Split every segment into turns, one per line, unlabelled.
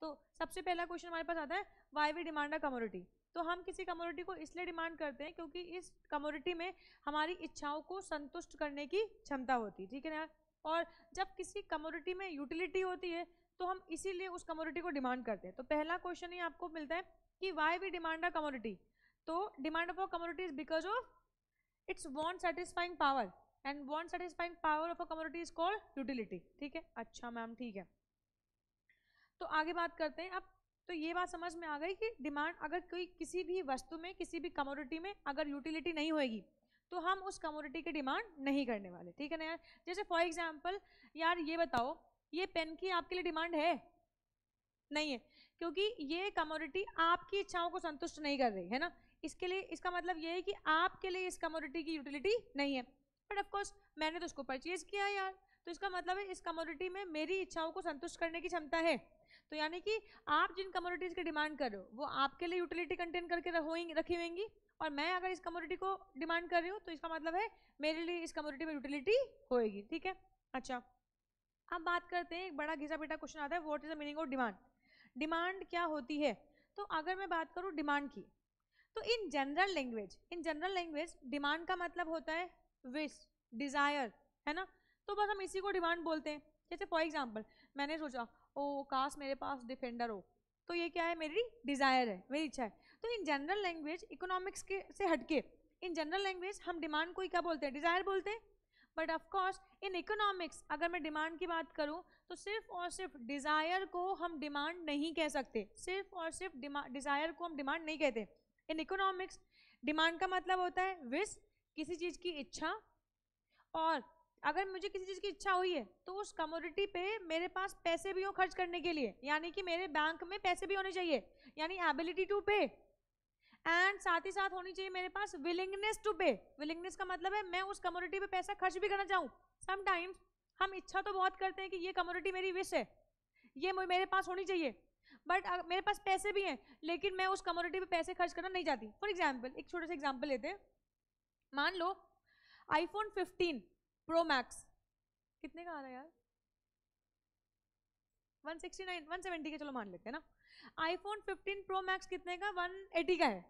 तो सबसे पहला क्वेश्चन हमारे पास आता है why we demand a commodity तो हम किसी कमोडिटी को इसलिए डिमांड करते हैं क्योंकि इस कमोडिटी में हमारी इच्छाओं को संतुष्ट करने की क्षमता होती है ठीक है ना और जब किसी कमोडिटी में यूटिलिटी होती है तो हम इसीलिए उस कमोडिटी को डिमांड करते हैं तो पहला क्वेश्चन ही आपको मिलता है कि why we demand a commodity तो demand of a commodity is because of its want satisfying power and want satisfying power of a commodity is called utility ठीक है अच्छा मैम ठीक है तो आगे बात करते हैं अब तो ये बात समझ में आ गई कि डिमांड अगर कोई किसी भी वस्तु में किसी भी कमोडिटी में अगर यूटिलिटी नहीं होएगी तो हम उस कमोडिटी की डिमांड नहीं करने वाले ठीक है ना यार जैसे फॉर एग्जाम्पल यार ये बताओ ये पेन की आपके लिए डिमांड है नहीं है क्योंकि ये कमोडिटी आपकी इच्छाओं को संतुष्ट नहीं कर रही है ना इसके लिए इसका मतलब ये है कि आपके लिए इस कमोडिटी की यूटिलिटी नहीं है बट ऑफकोर्स मैंने तो उसको परचेज किया यार तो इसका मतलब है इस कमोडिटी में मेरी इच्छाओं को संतुष्ट करने की क्षमता है तो यानी कि आप जिन कमोडिटीज़ की डिमांड कर रहे हो वो आपके लिए यूटिलिटी कंटेन करके रखी हुएंगी और मैं अगर इस कमोडिटी को डिमांड कर रही हूँ तो इसका मतलब है मेरे लिए इस कमोडिटी में यूटिलिटी होएगी ठीक है अच्छा अब बात करते हैं एक बड़ा घिसा बेटा क्वेश्चन आता है what is the meaning of demand demand क्या होती है तो अगर मैं बात करूँ डिमांड की तो in general language in general language demand का मतलब होता है विश डिज़ायर है ना तो बस हम इसी को डिमांड बोलते हैं जैसे फॉर एग्जाम्पल मैंने सोचा ओ काश मेरे पास डिफेंडर हो तो ये क्या है मेरी डिज़ायर है मेरी इच्छा है तो इन जनरल लैंग्वेज इकोनॉमिक्स के से हटके इन जनरल लैंग्वेज हम डिमांड को ही क्या बोलते हैं डिज़ायर बोलते हैं बट ऑफकोर्स इन इकोनॉमिक्स अगर मैं डिमांड की बात करूँ तो सिर्फ और सिर्फ डिज़ायर को हम डिमांड नहीं कह सकते सिर्फ और सिर्फ डिज़ायर को हम डिमांड नहीं कहते इन इकोनॉमिक्स डिमांड का मतलब होता है विस किसी चीज़ की इच्छा और अगर मुझे किसी चीज़ की इच्छा हुई है तो उस कमोडिटी पे मेरे पास पैसे भी हो खर्च करने के लिए यानी कि मेरे बैंक में पैसे भी होने चाहिए यानी एबिलिटी टू पे एंड साथ ही साथ होनी चाहिए मेरे पास विलिंगनेस टू पे विलिंगनेस का मतलब है मैं उस कमोडिटी पे पैसा खर्च भी करना चाहूँ समटाइम्स हम इच्छा तो बहुत करते हैं कि ये कमोडिटी मेरी विश है ये मेरे पास होनी चाहिए बट मेरे पास पैसे भी हैं लेकिन मैं उस कमोडिटी पे पैसे खर्च करना नहीं चाहती फॉर एग्जाम्पल एक छोटा सा एग्जाम्पल लेते हैं मान लो आईफोन फिफ्टीन प्रो मैक्स कितने का आ रहा है यार 169 170 के चलो मान लेते हैं ना आईफोन 15 प्रो मैक्स कितने का 180 का है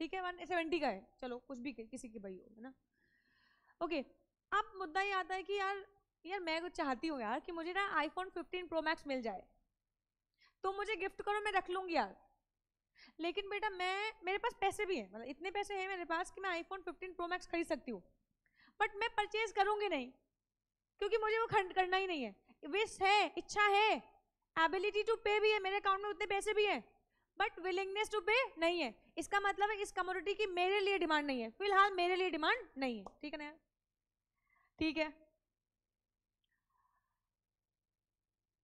ठीक है 170 का है चलो कुछ भी किसी की भाई हो है ना ओके अब मुद्दा ये आता है कि यार यार मैं कुछ चाहती हूँ यार कि मुझे ना आईफोन 15 प्रो मैक्स मिल जाए तो मुझे गिफ्ट करो मैं रख लूँगी यार लेकिन बेटा मैं मेरे पास पैसे भी हैं मतलब इतने पैसे हैं मेरे पास कि मैं आईफोन 15 प्रो मैक्स खरीद सकती हूँ बट मैं परचेज करूँगी नहीं क्योंकि मुझे वो खंड करना ही नहीं है विश है इच्छा है एबिलिटी टू पे भी है मेरे अकाउंट में उतने पैसे भी हैं बट विलिंगनेस टू पे नहीं है इसका मतलब है इस कम्योनिटी की मेरे लिए डिमांड नहीं है फिलहाल मेरे लिए डिमांड नहीं है ठीक है ना ठीक है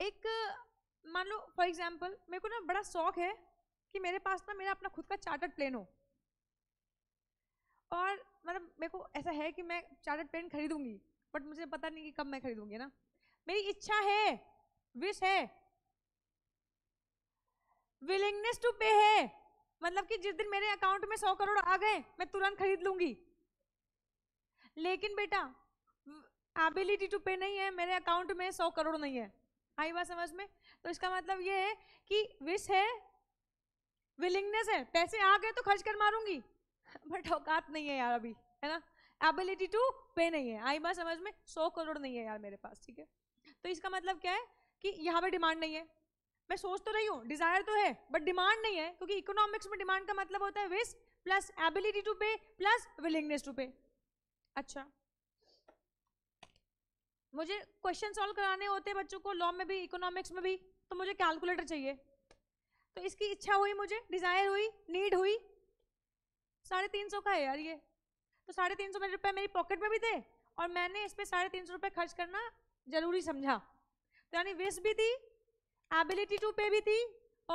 एक मान लो फॉर एग्जाम्पल मेरे को ना बड़ा शौक है कि मेरे पास ना मेरा अपना खुद का चार्टर्ड प्लेन हो और मतलब मेरे को ऐसा है कि मैं चार्टर्ड पेन खरीदूंगी बट मुझे पता नहीं कि कब मैं खरीदूंगी ना मेरी इच्छा है विश है विलिंगनेस टू पे है मतलब कि जिस दिन मेरे अकाउंट में सौ करोड़ आ गए मैं तुरंत खरीद लूंगी लेकिन बेटा एबिलिटी टू पे नहीं है मेरे अकाउंट में सौ करोड़ नहीं है आई बात समझ में तो इसका मतलब ये है कि विश है विलिंगनेस है पैसे आ गए तो खर्च कर मारूंगी बट औकात नहीं है यार अभी है ना एबिलिटी टू पे नहीं है आई बात समझ में सौ करोड़ नहीं है यार मेरे पास ठीक है तो इसका मतलब क्या है कि यहाँ पे डिमांड नहीं है मैं सोच तो रही हूँ डिज़ायर तो है बट डिमांड नहीं है क्योंकि इकोनॉमिक्स में डिमांड का मतलब होता है wish plus ability to pay plus willingness to pay अच्छा मुझे क्वेश्चन सॉल्व कराने होते हैं बच्चों को लॉ में भी इकोनॉमिक्स में भी तो मुझे कैलकुलेटर चाहिए तो इसकी इच्छा हुई मुझे डिज़ायर हुई नीड हुई साढ़े तीन सौ का है यार ये तो साढ़े तीन सौ रुपये मेरी पॉकेट में भी थे और मैंने इस पर साढ़े तीन सौ रुपये खर्च करना जरूरी समझा तो यानी विश भी थी एबिलिटी टू पे भी थी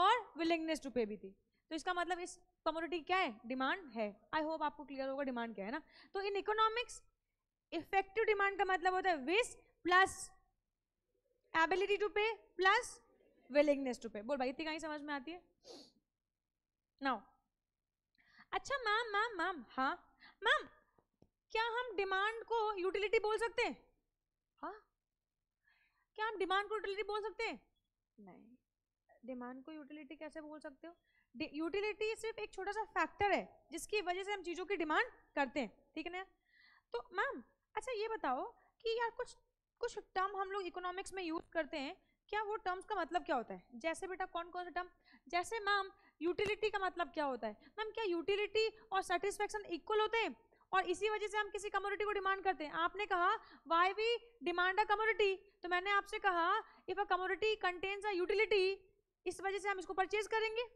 और विलिंगनेस टू पे भी थी तो इसका मतलब इस कम्योडिटी क्या है डिमांड है आई होप आपको क्लियर होगा डिमांड क्या है ना तो इन इकोनॉमिक्स इफेक्टिव डिमांड का मतलब होता है wish plus ability to pay plus willingness to pay बोल भाई इतनी कहीं समझ में आती है नाउ अच्छा मैम मैम मैम हाँ मैम क्या हम डिमांड को यूटिलिटी बोल सकते हैं हाँ क्या हम डिमांड को यूटिलिटी बोल सकते हैं नहीं डिमांड को यूटिलिटी कैसे बोल सकते हो यूटिलिटी सिर्फ एक छोटा सा फैक्टर है जिसकी वजह से हम चीज़ों की डिमांड करते हैं ठीक है ना तो मैम अच्छा ये बताओ कि यार कुछ कुछ टर्म हम लोग इकोनॉमिक्स में यूज़ करते हैं क्या वो टर्म्स का मतलब क्या होता है जैसे बेटा कौन कौन सा टर्म जैसे मैम यूटिलिटी का मतलब क्या होता है मैम क्या यूटिलिटी और सेटिस्फेक्शन इक्वल होते हैं और इसी वजह से हम किसी कम्युनिटी को डिमांड करते हैं आपने कहा why we demand a community तो मैंने आपसे कहा if a community contains a utility इस वजह से हम इसको परचेज करेंगे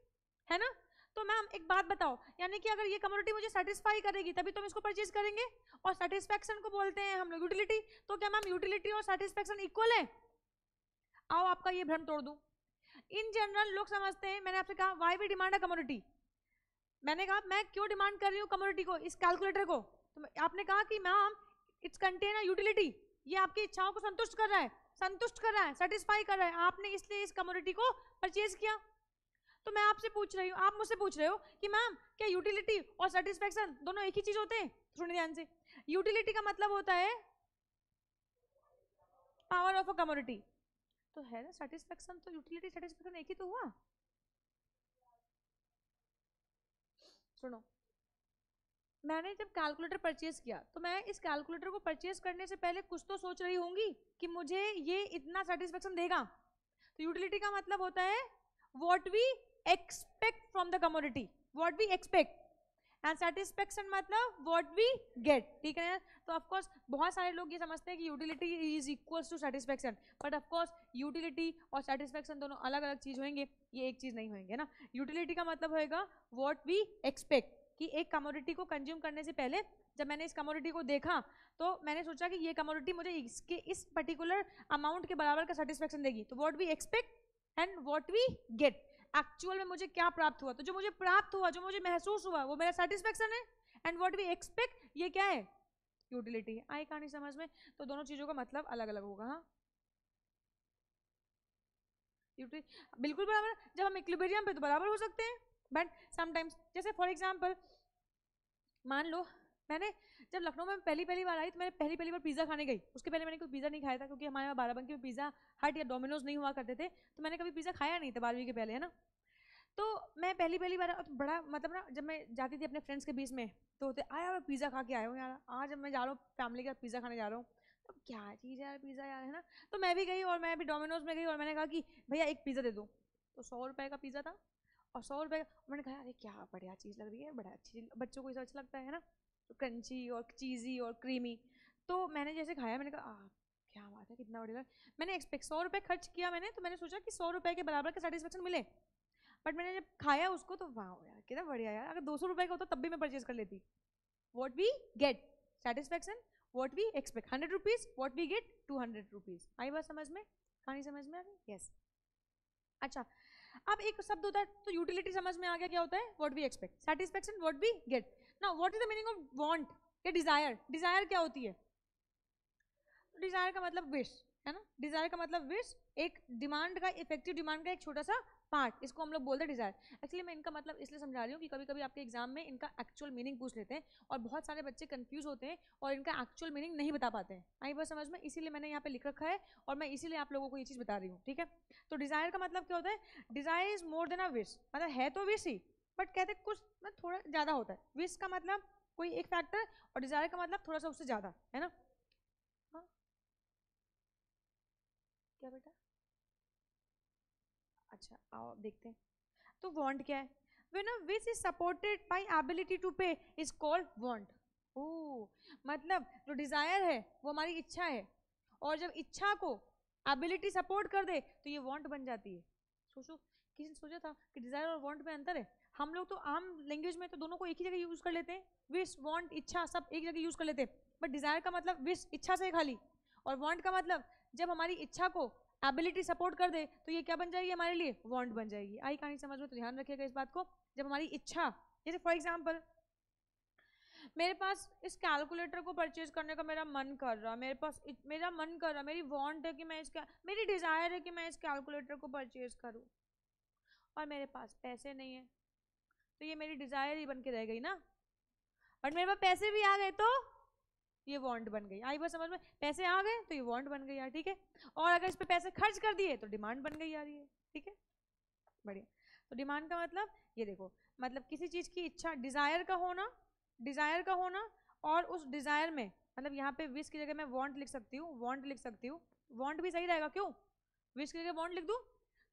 है ना तो मैम एक बात बताओ यानी कि अगर ये कम्युनिटी मुझे सेटिस्फाई करेगी तभी तो हम इसको परचेज करेंगे और सेटिस्फेक्शन को बोलते हैं हम लोग यूटिलिटी तो क्या मैम यूटिलिटी और सेटिस्फेक्शन इक्वल है आओ आपका ये भ्रम तोड़ दूं इन जनरल लोग समझते हैं मैंने आपसे कहा वाई वी डिमांड है कम्युनिटी मैंने कहा मैं क्यों डिमांड कर रही हूँ कम्युनिटी को इस कैलकुलेटर को तो आपने कहा कि मैम इट्स कंटेन यूटिलिटी ये आपकी इच्छाओं को संतुष्ट कर रहा है संतुष्ट कर रहा है सेटिस्फाई कर रहा है आपने इसलिए इस कम्युनिटी को परचेज किया तो मैं आपसे पूछ रही हूँ आप मुझसे पूछ रहे हो कि मैम क्या यूटिलिटी और सेटिस्फेक्शन दोनों एक ही चीज होते हैं सुनिए ध्यान से यूटिलिटी का मतलब होता है पावर ऑफ अ कम्युनिटी तो है ना सेटिस्फेक्शन तो यूटिलिटी सेटिस्फेक्शन एक ही तो हुआ सुनो मैंने जब कैलकुलेटर परचेज किया तो मैं इस कैलकुलेटर को परचेज करने से पहले कुछ तो सोच रही होंगी कि मुझे ये इतना सेटिस्फेक्शन देगा तो यूटिलिटी का मतलब होता है what we expect from the commodity what we expect and satisfaction मतलब वॉट वी गेट ठीक है तो ऑफकोर्स बहुत सारे लोग ये समझते हैं कि utility is equals to satisfaction but of course utility और सेटिस्फेक्शन दोनों अलग अलग चीज़ होंगे ये एक चीज़ नहीं होंगे ना यूटिलिटी का मतलब होएगा वॉट वी एक्सपेक्ट कि एक कमोडिटी को कंज्यूम करने से पहले जब मैंने इस कमोडिटी को देखा तो मैंने सोचा कि ये कमोडिटी मुझे इसके इस पर्टिकुलर अमाउंट के बराबर का सेटिस्फेक्शन देगी तो what we expect and what we get actual में मुझे क्या प्राप्त हुआ तो जो मुझे प्राप्त हुआ जो मुझे महसूस हुआ वो मेरा सेटिस्फेक्शन है एंड वॉट वी एक्सपेक्ट ये क्या है हाँ, यूटिलिटी आई कहानी समझ में तो दोनों चीज़ों का मतलब अलग अलग होगा हाँ बिल्कुल बराबर जब हम इक्लिबेरियम पे तो बराबर हो सकते हैं बट समटाइम्स जैसे फॉर एग्जाम्पल मान लो मैंने जब लखनऊ में पहली पहली बार आई तो मैंने पहली पहली बार पिज़्ज़ा खाने गई उसके पहले मैंने कोई पिज़्ज़ा नहीं खाया था क्योंकि हमारे यहाँ बाराबंकी में पिज़्ज़ा हट या डोमिनोज नहीं हुआ करते थे तो मैंने कभी पिज़्ज़ा खाया नहीं था बारहवीं के पहले है ना तो मैं पहली पहली बार तो बड़ा मतलब ना जब मैं जाती थी अपने फ्रेंड्स के बीच में तो होते आया मैं पिज़्ज़ा खा के आया हूँ यार आज जब मैं जा रहा हूँ फैमिली के साथ पिज़्ज़ा खाने जा रहा हूँ तो क्या चीज़ है यार पिज़्ज़ा यार है ना तो मैं भी गई और मैं भी डोमिनोज में गई और मैंने कहा कि भैया एक पिज़्ज़ा दे दो तो सौ रुपये का पिज़्ज़ा था और सौ रुपये का मैंने कहा अरे क्या बढ़िया चीज़ लग रही है बड़ा अच्छी बच्चों को इसे अच्छा लगता है ना क्रंची और चीज़ी और क्रीमी तो मैंने जैसे खाया मैंने कहा क्या बात है कितना बढ़िया मैंने एक्सपेक्ट सौ रुपये खर्च किया मैंने तो मैंने सोचा कि सौ रुपये के बराबर का सेटिस्फेक्शन मिले बट मैंने जब खाया उसको तो वाह यार कितना बढ़िया यार अगर दो सौ रुपये का होता तब भी मैं परचेज कर लेती what we get satisfaction what we expect hundred rupees what we get two hundred rupees आई बात समझ में कहानी समझ में आ गई यस अच्छा अब एक शब्द होता है तो यूटिलिटी समझ में आ गया क्या होता है what we expect satisfaction what we get ना what is the meaning of want या डिजायर डिजायर क्या होती है डिजायर का मतलब विश है ना डिजायर का मतलब विश एक डिमांड का इफेक्टिव डिमांड का एक छोटा सा पार्ट इसको हम लोग बोलते हैं डिज़ायर एक्चुअली मैं इनका मतलब इसलिए समझा रही हूँ कि कभी कभी आपके एग्जाम में इनका एक्चुअल मीनिंग पूछ लेते हैं और बहुत सारे बच्चे कन्फ्यूज होते हैं और इनका एक्चुअल मीनिंग नहीं बता पाते हैं आई बस समझ में इसीलिए मैंने यहाँ पे लिख रखा है और मैं इसीलिए आप लोगों को ये चीज़ बता रही हूँ ठीक है तो डिज़ायर का मतलब क्या होता है desire is more than a wish मतलब है तो विश ही बट कहते कुछ मतलब थोड़ा ज़्यादा होता है विश का मतलब कोई एक फैक्टर और डिज़ायर का मतलब थोड़ा सा उससे ज़्यादा है ना हाँ क्या बेटा अच्छा आओ देखते हैं तो वॉन्ट क्या है when a which is supported by ability to pay is called want ओ मतलब जो डिज़ायर है वो हमारी इच्छा है और जब इच्छा को एबिलिटी सपोर्ट कर दे तो ये वॉन्ट बन जाती है सोचो किसी ने सोचा था कि डिज़ायर और वॉन्ट में अंतर है हम लोग तो आम लैंग्वेज में तो दोनों को एक ही जगह यूज़ कर लेते हैं विश वॉन्ट इच्छा सब एक जगह यूज़ कर लेते हैं बट डिज़ायर का मतलब विश इच्छा से खाली और वॉन्ट का मतलब जब हमारी इच्छा को एबिलिटी सपोर्ट कर दे तो ये क्या बन जाएगी हमारे लिए वॉन्ट बन जाएगी आई कहानी समझ में तो ध्यान रखिएगा इस बात को जब हमारी इच्छा जैसे फॉर एग्जाम्पल मेरे पास इस कैलकुलेटर को परचेज करने का मेरा मन कर रहा मेरे पास मेरा मन कर रहा मेरी वांट है कि मैं इस मेरी डिज़ायर है कि मैं इस कैलकुलेटर को परचेज करूँ और मेरे पास पैसे नहीं है तो ये मेरी डिज़ायर ही बन के रह गई ना और मेरे पास पैसे भी आ गए तो ये वॉन्ट बन गई आई बात समझ में पैसे आ गए तो ये वॉन्ट बन गई यार ठीक है और अगर इस पर पैसे खर्च कर दिए तो डिमांड बन गई यार ये ठीक है बढ़िया तो डिमांड का मतलब ये देखो मतलब किसी चीज़ की इच्छा डिज़ायर का होना डिज़ायर का होना और उस डिज़ायर में मतलब यहाँ पे विश की जगह मैं वॉन्ट लिख सकती हूँ वॉन्ट लिख सकती हूँ वॉन्ट भी सही रहेगा क्यों विश की जगह वॉन्ट लिख दूँ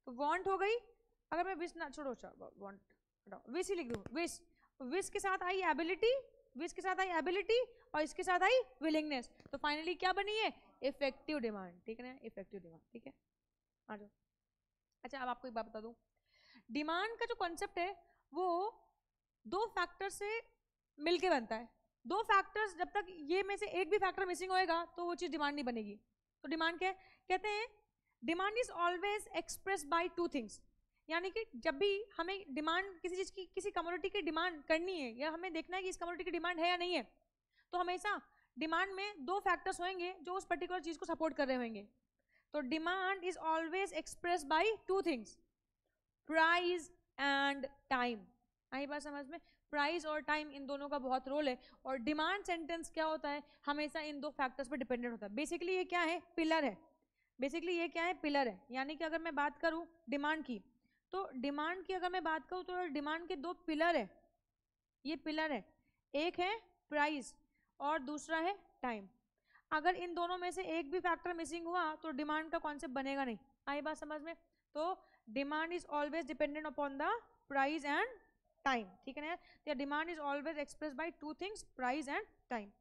तो वॉन्ट हो गई अगर मैं विश ना छोड़ो वॉन्ट वांट विश ही लिख दूँ विश विश के साथ आई एबिलिटी भी इसके साथ आई एबिलिटी और इसके साथ आई विलिंगनेस तो फाइनली क्या बनी है इफेक्टिव डिमांड ठीक है ना इफेक्टिव डिमांड ठीक है आ जाओ अच्छा अब आपको एक बात बता दूँ डिमांड का जो कॉन्सेप्ट है वो दो फैक्टर से मिलके बनता है दो फैक्टर्स जब तक ये में से एक भी फैक्टर मिसिंग होएगा तो वो चीज़ डिमांड नहीं बनेगी तो डिमांड क्या है कहते हैं demand is always express by two things यानी कि जब भी हमें डिमांड किसी चीज़ की किसी कम्योनिटी की डिमांड करनी है या हमें देखना है कि इस कम्योनिटी की डिमांड है या नहीं है तो हमेशा डिमांड में दो फैक्टर्स होंगे जो उस पर्टिकुलर चीज़ को सपोर्ट कर रहे होंगे तो demand is always express by two things price and time आई बात समझ में प्राइस और टाइम इन दोनों का बहुत रोल है और डिमांड सेंटेंस क्या होता है हमेशा इन दो फैक्टर्स पर डिपेंडेंट होता है बेसिकली ये क्या है पिलर है बेसिकली ये क्या है पिलर है यानी कि अगर मैं बात करूँ डिमांड की तो डिमांड की अगर मैं बात करूँ तो डिमांड के दो पिलर है ये पिलर है एक है प्राइस और दूसरा है टाइम अगर इन दोनों में से एक भी फैक्टर मिसिंग हुआ तो डिमांड का कॉन्सेप्ट बनेगा नहीं आई बात समझ में तो demand is always dependent upon the price and time ठीक है ना demand is always express by two things price and time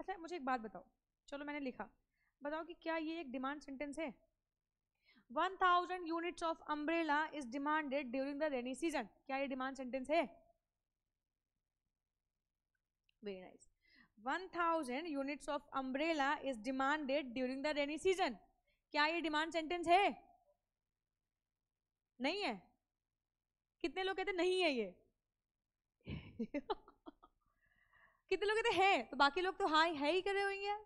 अच्छा मुझे एक बात बताओ चलो मैंने लिखा बताओ कि क्या ये एक डिमांड सेंटेंस है one thousand unit of umbrella is demanded during the rainy season क्या ये डिमांड सेंटेंस है very nice 1000 units of umbrella is demanded during the rainy season क्या ये डिमांड सेंटेंस है नहीं है कितने लोग कहते नहीं है ये कितने लोग कहते हैं तो बाकी लोग तो हाँ है ही कर रहे होंगे यार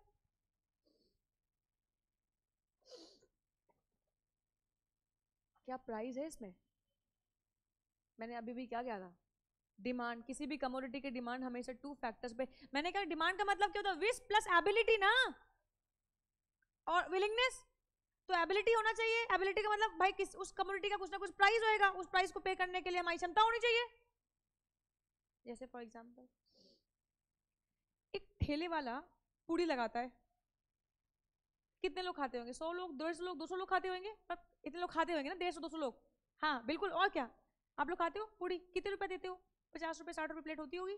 क्या प्राइस है इसमें मैंने अभी भी क्या कहा था डिमांड किसी भी कमोडिटी की डिमांड हमेशा टू फैक्टर्स पे मैंने कहा डिमांड का मतलब क्या होता है विश प्लस एबिलिटी ना और विलिंगनेस तो एबिलिटी होना चाहिए एबिलिटी का मतलब भाई किस उस कम्युनिटी का कुछ ना कुछ प्राइस होएगा उस प्राइस को पे करने के लिए हमारी क्षमता होनी चाहिए जैसे फॉर एग्जाम्पल एक ठेले वाला पूड़ी लगाता है कितने लोग खाते होंगे सौ लोग डेढ़ सौ लोग दो सौ लोग खाते होंगे पर इतने लोग खाते होंगे ना डेढ़ सौ दो सौ लोग हाँ बिल्कुल और क्या आप लोग खाते हो पूरी कितने रुपये देते हो पचास रुपये साठ रुपये प्लेट होती होगी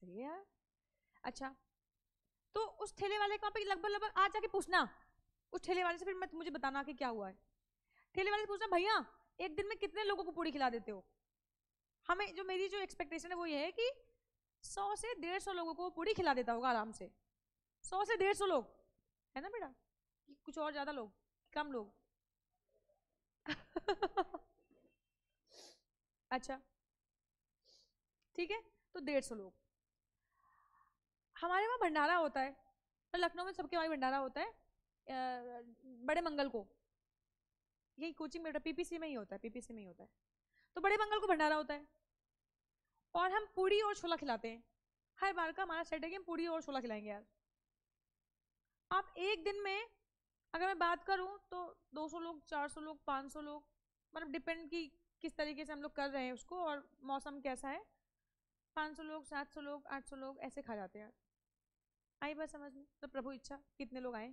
सही है यार अच्छा तो उस ठेले वाले को का लगभग लगभग आज जाके पूछना उस ठेले वाले से फिर मैं मुझे बताना कि क्या हुआ है ठेले वाले से पूछना भैया एक दिन में कितने लोगों को पूरी खिला देते हो हमें जो मेरी जो एक्सपेक्टेशन है वो ये है कि सौ से डेढ़ सौ लोगों को पूरी खिला देता होगा आराम से सौ से डेढ़ सौ लोग है ना बेटा कुछ और ज़्यादा लोग कम लोग अच्छा ठीक है तो डेढ़ सौ लोग हमारे वहाँ भंडारा होता है तो लखनऊ में सबके वहाँ भंडारा होता है बड़े मंगल को यही कोचिंग में पीपीसी में ही होता है पीपीसी में ही होता है तो बड़े मंगल को भंडारा होता है और हम पूड़ी और छोला खिलाते हैं हर बार का हमारा सेट है कि हम पूड़ी और छोला खिलाएंगे यार आप एक दिन में अगर मैं बात करूँ तो 200 लोग 400 लोग 500 लोग मतलब डिपेंड कि किस तरीके से हम लोग कर रहे हैं उसको और मौसम कैसा है 500 लोग 700 लोग 800 लोग ऐसे खा जाते हैं आई बात समझ में तो प्रभु इच्छा कितने लोग आए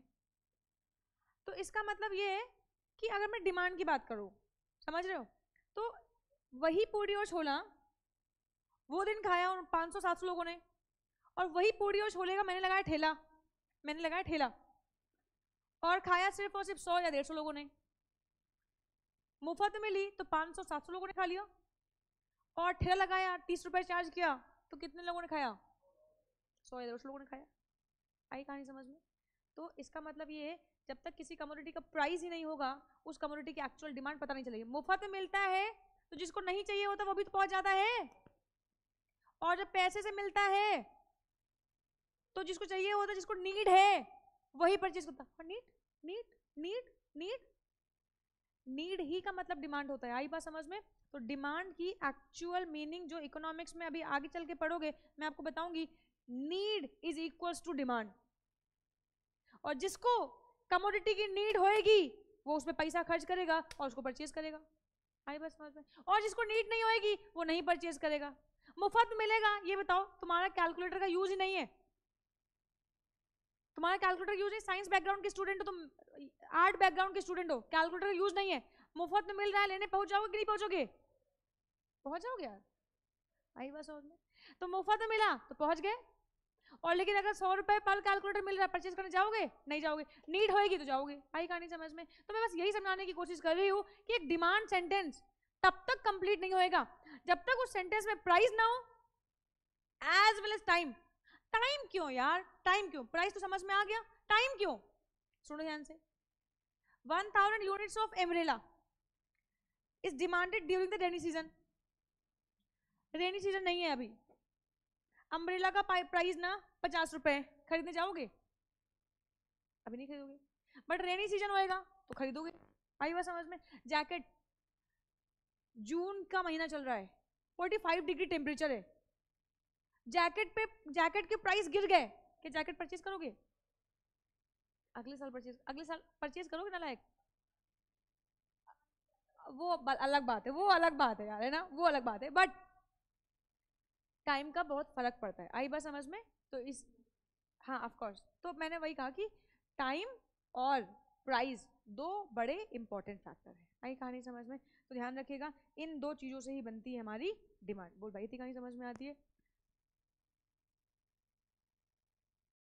तो इसका मतलब ये है कि अगर मैं डिमांड की बात करूँ समझ रहे हो तो वही पूड़ी और छोला वो दिन खाया और 500-700 लोगों ने और वही पूड़ी और छोले का मैंने लगाया ठेला मैंने लगाया ठेला और खाया सिर्फ और सिर्फ सौ या डेढ़ सौ लोगों ने मुफ्त में ली तो पाँच सौ सात सौ लोगों ने खा लिया और ठेला लगाया तीस रुपये चार्ज किया तो कितने लोगों ने खाया सौ या डेढ़ सौ लोगों ने खाया आई कहानी समझ में तो इसका मतलब ये है जब तक किसी कम्युनिटी का प्राइस ही नहीं होगा उस कम्युनिटी की एक्चुअल डिमांड पता नहीं चलेगी मुफ्त में मिलता है तो जिसको नहीं चाहिए होता वो भी तो पहुंच जाता है और जब पैसे से मिलता है
तो जिसको चाहिए होता जिसको नीड है
वही परचेज करता need need need need need ही का मतलब डिमांड होता है आई बात समझ में तो डिमांड की एक्चुअल मीनिंग जो इकोनॉमिक्स में अभी आगे चल के पढ़ोगे मैं आपको बताऊंगी need is equals to demand और जिसको कमोडिटी की नीड होएगी वो उसमें पैसा खर्च करेगा और उसको परचेज करेगा आई बात समझ में और जिसको नीड नहीं होएगी वो नहीं परचेज करेगा मुफ्त मिलेगा ये बताओ तुम्हारा कैलकुलेटर का यूज ही नहीं है तुम्हारा कैलकुलेटर यूज नहीं साइंस बैकग्राउंड के स्टूडेंट हो तुम आर्ट बैकग्राउंड के स्टूडेंट हो कैलकुलेटर यूज नहीं है मुफ्त में मिल रहा है लेने पहुंच जाओगे कि नहीं पहुंचोगे पहुंच जाओगे यार आई बस और में तो मुफ्त में मिला तो पहुंच गए और लेकिन अगर सौ रुपए पर कैलकुलेटर मिल रहा है परचेज करने जाओगे नहीं जाओगे नीड होएगी तो जाओगे आई कहानी समझ में तो मैं बस यही समझाने की कोशिश कर रही हूँ कि एक डिमांड सेंटेंस तब तक कंप्लीट नहीं होएगा जब तक उस सेंटेंस में प्राइस ना हो as well as time time क्यों यार टाइम क्यों प्राइस तो समझ में आ गया टाइम क्यों सुनो ध्यान से one thousand unit of umbrella is demanded during the rainy season rainy season नहीं है अभी अम्ब्रेला का प्राइस ना पचास रुपए खरीदने जाओगे अभी नहीं खरीदोगे बट रेनी सीजन होएगा तो खरीदोगे आई बात समझ में जैकेट जून का महीना चल रहा है फोर्टी फाइव डिग्री टेम्परेचर है जैकेट पे जैकेट के प्राइस गिर गए कि जैकेट परचेज करोगे अगले साल परचेज अगले साल परचेज करोगे ना लायक वो अलग बात है वो अलग बात है यार है ना वो अलग बात है बट टाइम का बहुत फर्क पड़ता है आई बात समझ में तो इस हाँ ऑफकोर्स तो मैंने वही कहा कि टाइम और प्राइस दो बड़े इंपॉर्टेंट फैक्टर हैं आई कहानी समझ में तो ध्यान रखिएगा इन दो चीज़ों से ही बनती है हमारी डिमांड बोल भाई इतनी कहानी समझ में आती है